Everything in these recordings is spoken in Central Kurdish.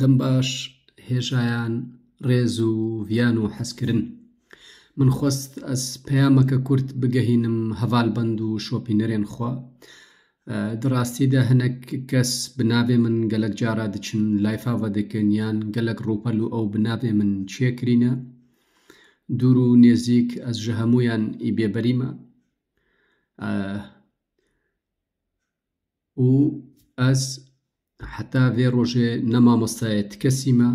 دەم باش هێژایان ڕێز و ڤیان و حەسکردن من خۆست ئەس پەیامەکە کورت بگەهینم هەڤال بند و شۆپی نەرێن خوا دڕاستیدا هەنەک کەس بناابێ من گەلک جارا دچن لایفاوە دەکەن یان گەلک ڕوپەل و ئەو بناابێ من چێکرینە دوور و نێزیک ئەس ژە هەمویان ئی بێبەریمە و ئەس حتا vê rojê nemamostayê tikesî me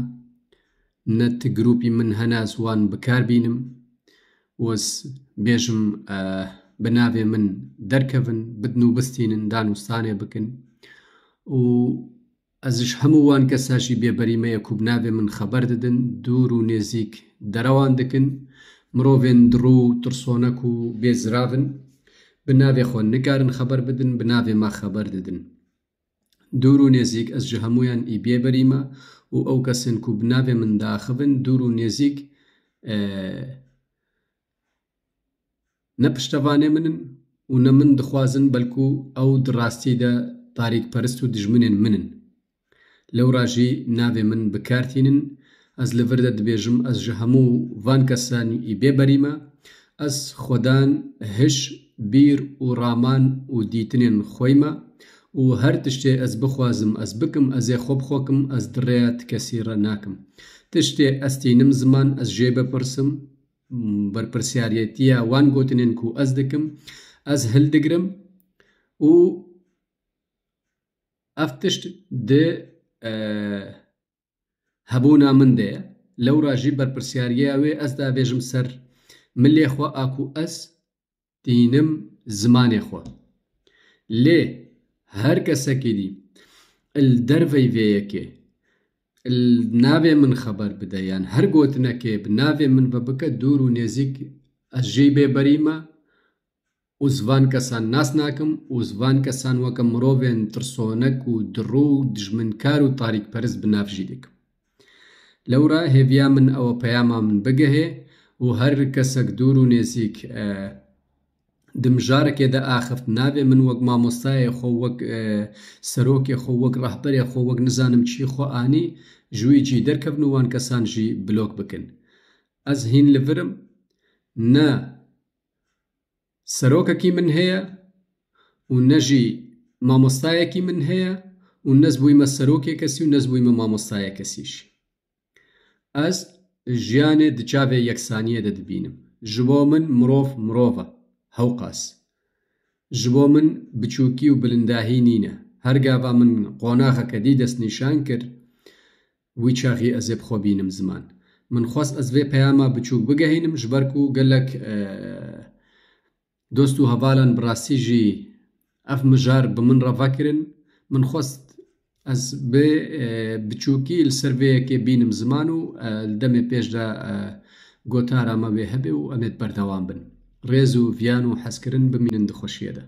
ne ti grûpî min hene wan bikarbînim wis bêjim bi navê min derkevin bidin û bistînin danûstanê bikin û ez ji hemû wan kesa jî bêberîmeye ku bi navê min xeber didin dûr û nêzik derewan dikin mirovên dirû tirsonek û bêziravin bi navê xwe nikarin xeber bidin bi navê me xeber didin دوور و نێزیک ئەس ji هەمویان ئی بێبەریمە و ئەو کەسن کو بناوێ منداخبن دوور و نێزیک نە پشتەوانێ منن و نە من دخوازن بەلکو ئەو دڕاستیدا تاریک پەرست و دژمنێن منن لەو ڕژی ناوێ من بکارتینن ئەس لەڤدە دبێژم ئەس ji هەموو وان کەسانی ئی بێبەریمە ئەس خۆدان هش بیر و ڕامان و دیتنێن خۆیمە و هەر تشتێ ئەس بخوازم ئەس بکم ئەزێ خۆ بخۆکم ئەس دڕێت کەسیڕە ناکەم تشتێ ئەستینم زمان ئەس ژێ بەپرسم بەرپرسیارەتە وان گوتنێن و ئەس دەکەم ئەس هەلدەگرم و ئەف تشت د هەبوونا من دەیە لەو ڕژی بەرپرسیاریاوێ ئەسدا بێژم سەر من لێخوا ئاکو ئەس دینم زمانێ خۆ لێ هەر کەسەکی دی دەرڤی وەیەکێ ناوێ من خەبەر بدەیان هەر گوتنەکێ ناوێ من بە بکە دوور و نێزیک ئەژێ بێ بەریمە و زوان کەسان ناس ناکەم و زوان کەسان وەکە مرۆڤێن ترسۆنەک و دڕوو و دژمنکار و تاریک پەرز بنافژی دەکەم لەورا هێویا من ئەوە پەیاما من بگەهێ و هەر کەسەک دوور و نێزیک دمژارێکێدا ئاخفت ناوێ من وەک مامۆستایە خۆ وەک سەرۆکێ خۆ وەک ڕاحبەرێ خۆ وەک نزانم چی خۆانی ژوویجی دەرکەبنوان کەسانژی بلۆک بکن ئەس هین لەڤرم نە سەرۆکەکی من هەیە و نەژی مامۆستایەکی من هەیە و نەزبوویمە سەرۆکێ کەسی و نەزبوویمە مامۆستایە کەسیش ئەس ژیانێ دچاوێ یەکسانیە دەدبینم ژ بۆ من مرۆڤ مرۆڤە هەوقاس ji بۆ من بچووکی و بلنداهی نینە هەرگاوا من قۆناغەکەدی دەستنیشان کرد وی چاغی ئەزێ خۆبینم زمان من خۆست ئەزێ پەیاما بچوو بگەهێنم ژبەرک و گەلک دۆست و هەواڵان بڕاستیژی ئەف مژار بە من ڕەڤاکردن من خۆست ئەس بێ بچووکی سرڤەیەکێ بینم زمان و دەمێ پێشدا گۆتارامەوێ هەبێ و ئەمێت بەردەوام بن. ڕێز و ڤیان و حەزکردن بمینن دخۆشیەدە